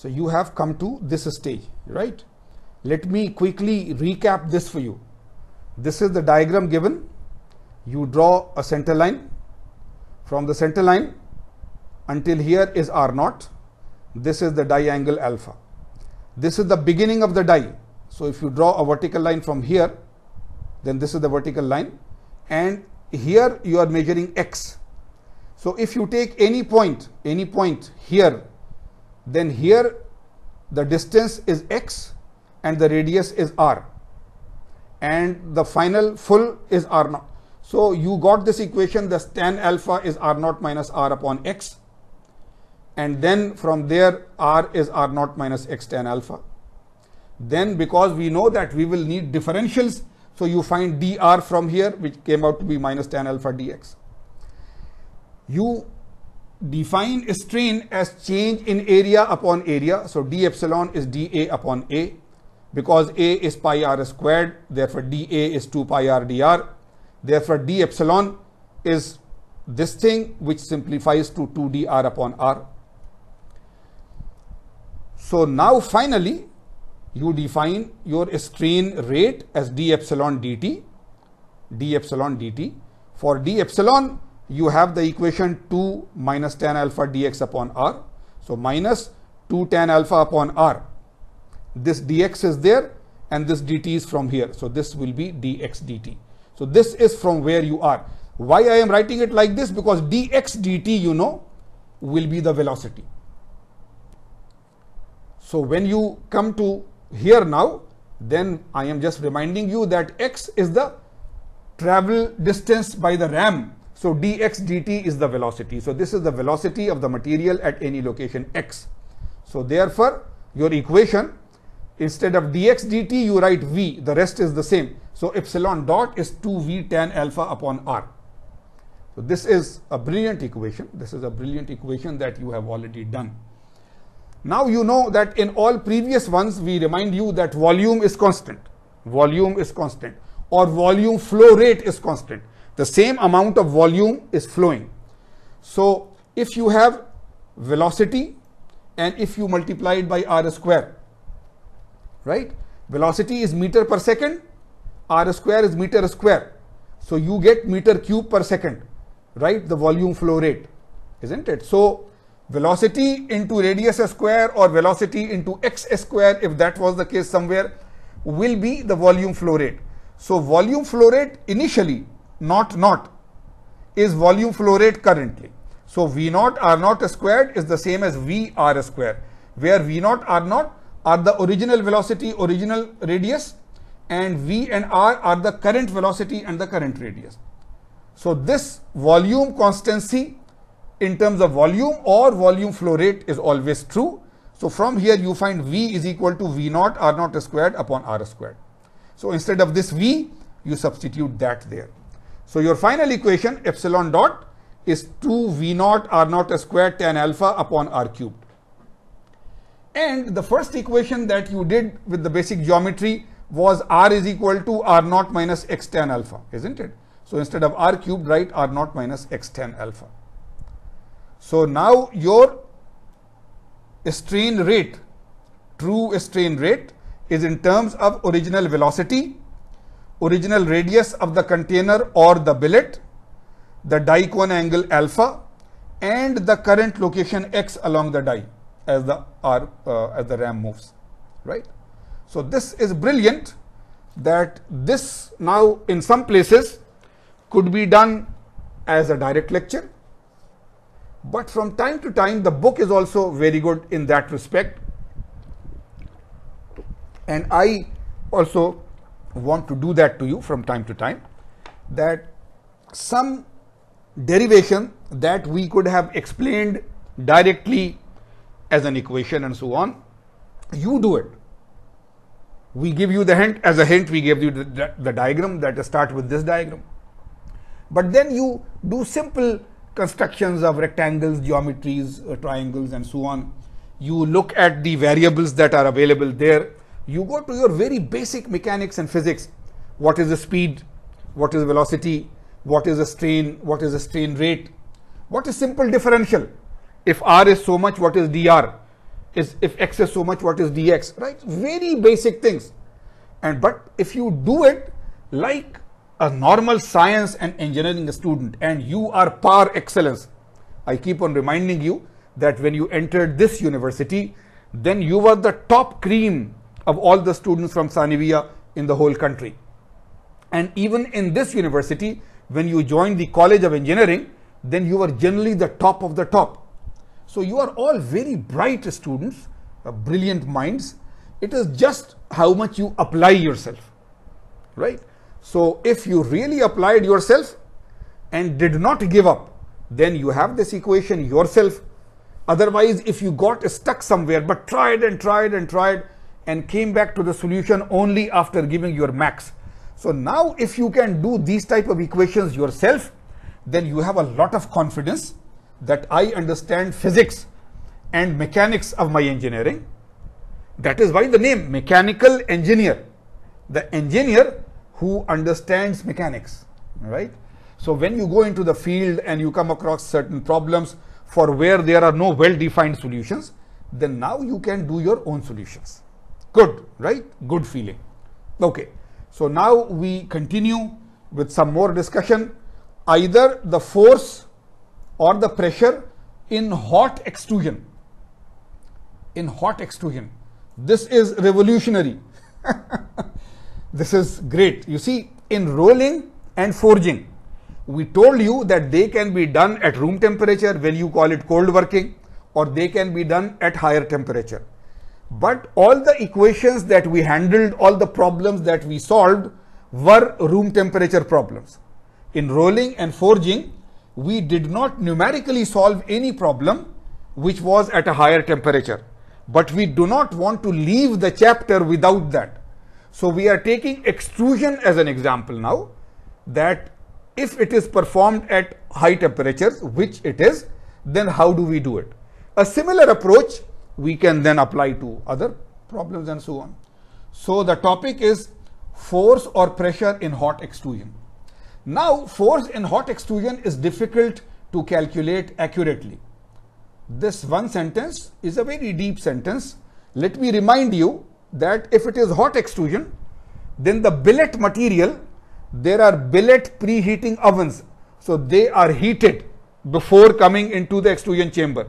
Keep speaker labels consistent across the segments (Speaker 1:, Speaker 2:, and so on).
Speaker 1: So you have come to this stage, right? Let me quickly recap this for you. This is the diagram given. You draw a center line. From the center line until here is R naught. This is the angle alpha. This is the beginning of the die. So if you draw a vertical line from here, then this is the vertical line. And here you are measuring X. So if you take any point, any point here then here the distance is x and the radius is r and the final full is r naught. So you got this equation the tan alpha is r naught minus r upon x and then from there r is r naught minus x tan alpha. Then because we know that we will need differentials so you find dr from here which came out to be minus tan alpha dx. You define strain as change in area upon area. So d epsilon is dA upon A because A is pi r squared. Therefore, dA is 2 pi r dr. Therefore, d epsilon is this thing which simplifies to 2 dr upon r. So now finally, you define your strain rate as d epsilon dt, d epsilon dt. For d epsilon, you have the equation 2 minus tan alpha dx upon r. So minus 2 tan alpha upon r. This dx is there and this dt is from here. So this will be dx dt. So this is from where you are. Why I am writing it like this? Because dx dt, you know, will be the velocity. So when you come to here now, then I am just reminding you that x is the travel distance by the ram so dx dt is the velocity. So this is the velocity of the material at any location x. So therefore, your equation, instead of dx dt, you write v, the rest is the same. So epsilon dot is 2v tan alpha upon r. So this is a brilliant equation. This is a brilliant equation that you have already done. Now you know that in all previous ones, we remind you that volume is constant. Volume is constant or volume flow rate is constant the same amount of volume is flowing. So if you have velocity and if you multiply it by r square, right? Velocity is meter per second, r square is meter square. So you get meter cube per second, right? The volume flow rate, isn't it? So velocity into radius square or velocity into x square, if that was the case somewhere, will be the volume flow rate. So volume flow rate initially not naught is volume flow rate currently. So V naught R naught squared is the same as V R square, where V naught R naught are the original velocity, original radius, and V and R are the current velocity and the current radius. So this volume constancy in terms of volume or volume flow rate is always true. So from here you find V is equal to V naught R naught squared upon R squared. So instead of this V, you substitute that there. So, your final equation epsilon dot is 2 V naught R naught squared tan alpha upon R cubed. And the first equation that you did with the basic geometry was R is equal to R naught minus X tan alpha, isn't it? So, instead of R cubed, write R naught minus X tan alpha. So, now your strain rate, true strain rate is in terms of original velocity original radius of the container or the billet, the die cone angle alpha and the current location x along the die as the R, uh, as the ram moves, right? So this is brilliant that this now in some places could be done as a direct lecture, but from time to time the book is also very good in that respect and I also want to do that to you from time to time that some derivation that we could have explained directly as an equation and so on you do it we give you the hint as a hint we give you the, the, the diagram that start with this diagram but then you do simple constructions of rectangles geometries uh, triangles and so on you look at the variables that are available there you go to your very basic mechanics and physics. What is the speed? What is the velocity? What is the strain? What is the strain rate? What is simple differential? If R is so much, what is dr? Is if x is so much, what is dx? Right? Very basic things. And but if you do it like a normal science and engineering student, and you are par excellence. I keep on reminding you that when you entered this university, then you were the top cream of all the students from Sanivia in the whole country. And even in this university, when you joined the College of Engineering, then you were generally the top of the top. So you are all very bright students, uh, brilliant minds. It is just how much you apply yourself, right? So if you really applied yourself and did not give up, then you have this equation yourself. Otherwise, if you got stuck somewhere but tried and tried and tried, and came back to the solution only after giving your max. So now if you can do these type of equations yourself, then you have a lot of confidence that I understand physics and mechanics of my engineering. That is why the name mechanical engineer, the engineer who understands mechanics, right? So when you go into the field and you come across certain problems for where there are no well-defined solutions, then now you can do your own solutions. Good, right? Good feeling. Okay. So now we continue with some more discussion. Either the force or the pressure in hot extrusion. In hot extrusion. This is revolutionary. this is great. You see, in rolling and forging, we told you that they can be done at room temperature when you call it cold working or they can be done at higher temperature. But all the equations that we handled, all the problems that we solved were room temperature problems. In rolling and forging, we did not numerically solve any problem which was at a higher temperature. But we do not want to leave the chapter without that. So we are taking extrusion as an example now that if it is performed at high temperatures, which it is, then how do we do it? A similar approach we can then apply to other problems and so on. So the topic is force or pressure in hot extrusion. Now force in hot extrusion is difficult to calculate accurately. This one sentence is a very deep sentence. Let me remind you that if it is hot extrusion, then the billet material, there are billet preheating ovens. So they are heated before coming into the extrusion chamber.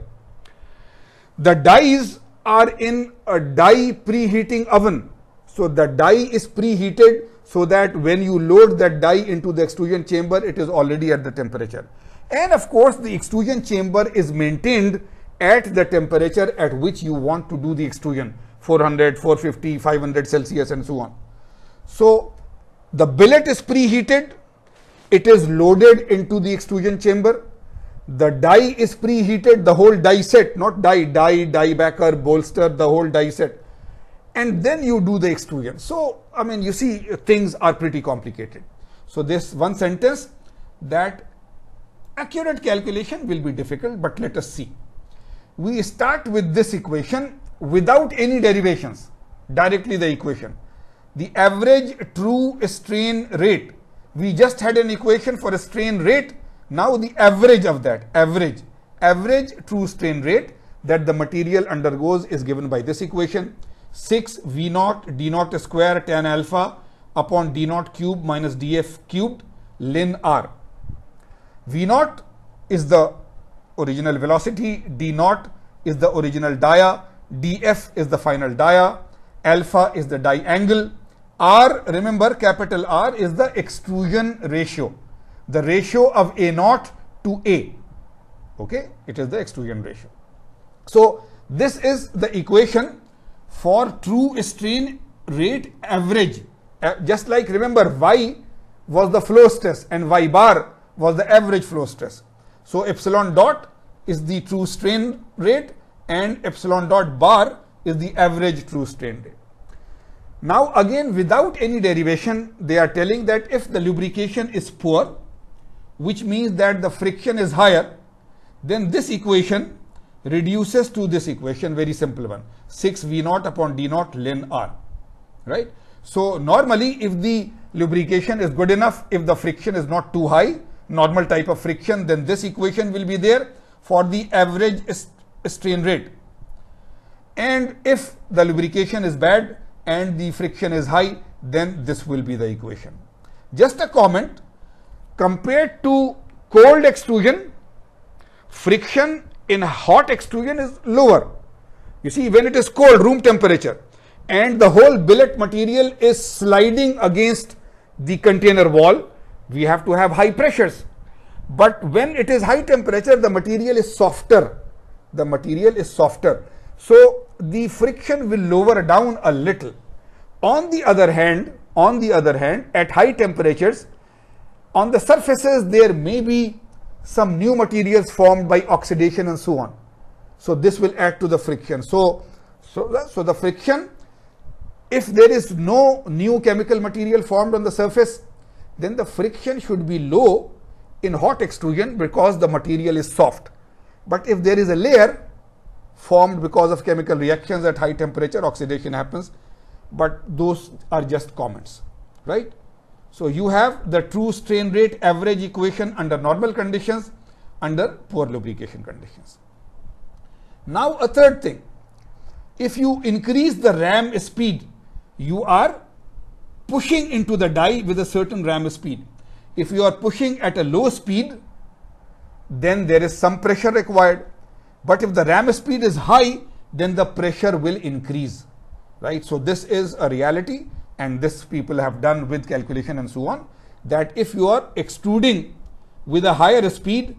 Speaker 1: The dyes are in a dye preheating oven. So the dye is preheated so that when you load that dye into the extrusion chamber, it is already at the temperature. And of course, the extrusion chamber is maintained at the temperature at which you want to do the extrusion 400, 450, 500 Celsius and so on. So the billet is preheated, it is loaded into the extrusion chamber the die is preheated the whole die set not die die die backer bolster the whole die set and then you do the extrusion so i mean you see things are pretty complicated so this one sentence that accurate calculation will be difficult but let us see we start with this equation without any derivations directly the equation the average true strain rate we just had an equation for a strain rate now the average of that, average, average true strain rate that the material undergoes is given by this equation 6 V naught D naught square tan alpha upon D naught cube minus DF cubed ln R. V naught is the original velocity, D naught is the original dia, DF is the final dia, alpha is the angle, R remember capital R is the extrusion ratio the ratio of A naught to A. Okay, it is the extrusion ratio. So, this is the equation for true strain rate average. Uh, just like remember y was the flow stress and y bar was the average flow stress. So, epsilon dot is the true strain rate and epsilon dot bar is the average true strain rate. Now again without any derivation they are telling that if the lubrication is poor which means that the friction is higher, then this equation reduces to this equation, very simple one, 6 V naught upon D naught ln R, right? So normally if the lubrication is good enough, if the friction is not too high, normal type of friction, then this equation will be there for the average strain rate. And if the lubrication is bad and the friction is high, then this will be the equation. Just a comment, compared to cold extrusion, friction in hot extrusion is lower. You see, when it is cold, room temperature, and the whole billet material is sliding against the container wall, we have to have high pressures. But when it is high temperature, the material is softer. The material is softer. So the friction will lower down a little. On the other hand, on the other hand, at high temperatures, on the surfaces, there may be some new materials formed by oxidation and so on. So this will add to the friction. So, so, so the friction, if there is no new chemical material formed on the surface, then the friction should be low in hot extrusion because the material is soft. But if there is a layer formed because of chemical reactions at high temperature, oxidation happens. But those are just comments, right? So, you have the true strain rate average equation under normal conditions, under poor lubrication conditions. Now, a third thing, if you increase the ram speed, you are pushing into the die with a certain ram speed. If you are pushing at a low speed, then there is some pressure required. But if the ram speed is high, then the pressure will increase, right? So this is a reality and this people have done with calculation and so on, that if you are extruding with a higher speed,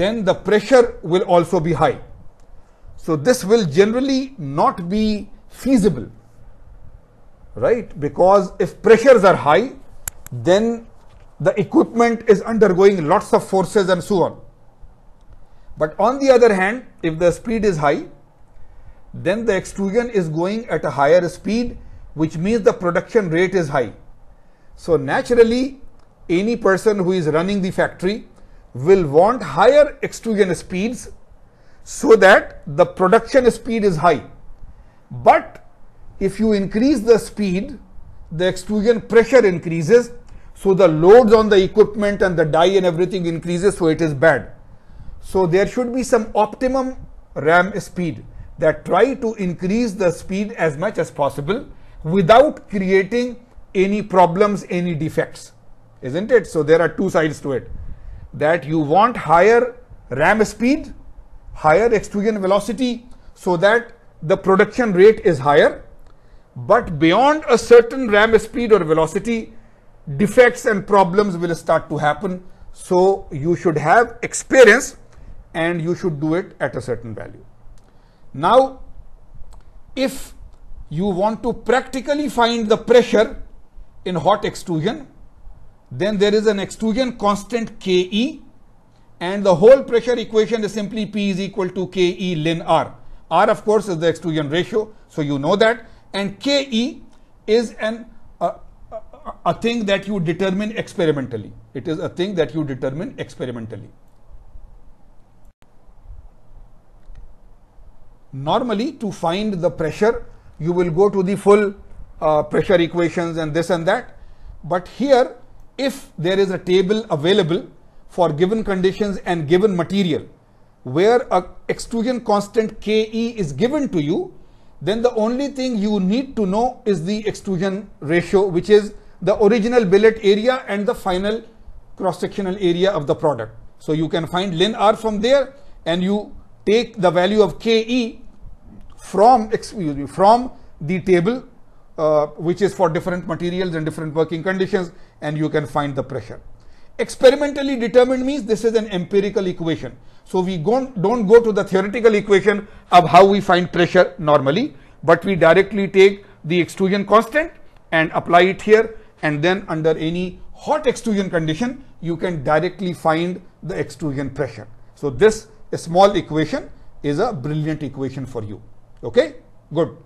Speaker 1: then the pressure will also be high. So this will generally not be feasible, right? Because if pressures are high, then the equipment is undergoing lots of forces and so on. But on the other hand, if the speed is high, then the extrusion is going at a higher speed which means the production rate is high. So naturally, any person who is running the factory will want higher extrusion speeds so that the production speed is high. But if you increase the speed, the extrusion pressure increases. So the loads on the equipment and the die and everything increases. So it is bad. So there should be some optimum RAM speed that try to increase the speed as much as possible without creating any problems, any defects, isn't it? So there are two sides to it that you want higher ram speed, higher extrusion velocity so that the production rate is higher. But beyond a certain ram speed or velocity, defects and problems will start to happen. So you should have experience and you should do it at a certain value. Now, if you want to practically find the pressure in hot extrusion, then there is an extrusion constant Ke and the whole pressure equation is simply P is equal to Ke ln R. R of course is the extrusion ratio, so you know that and Ke is an a thing that you determine experimentally. It is a thing that you determine experimentally. Normally to find the pressure you will go to the full uh, pressure equations and this and that. But here, if there is a table available for given conditions and given material, where a extrusion constant Ke is given to you, then the only thing you need to know is the extrusion ratio, which is the original billet area and the final cross-sectional area of the product. So you can find ln r from there and you take the value of Ke from excuse me from the table uh, which is for different materials and different working conditions and you can find the pressure. Experimentally determined means this is an empirical equation. So we don't, don't go to the theoretical equation of how we find pressure normally, but we directly take the extrusion constant and apply it here and then under any hot extrusion condition, you can directly find the extrusion pressure. So this small equation is a brilliant equation for you. Okay? Good.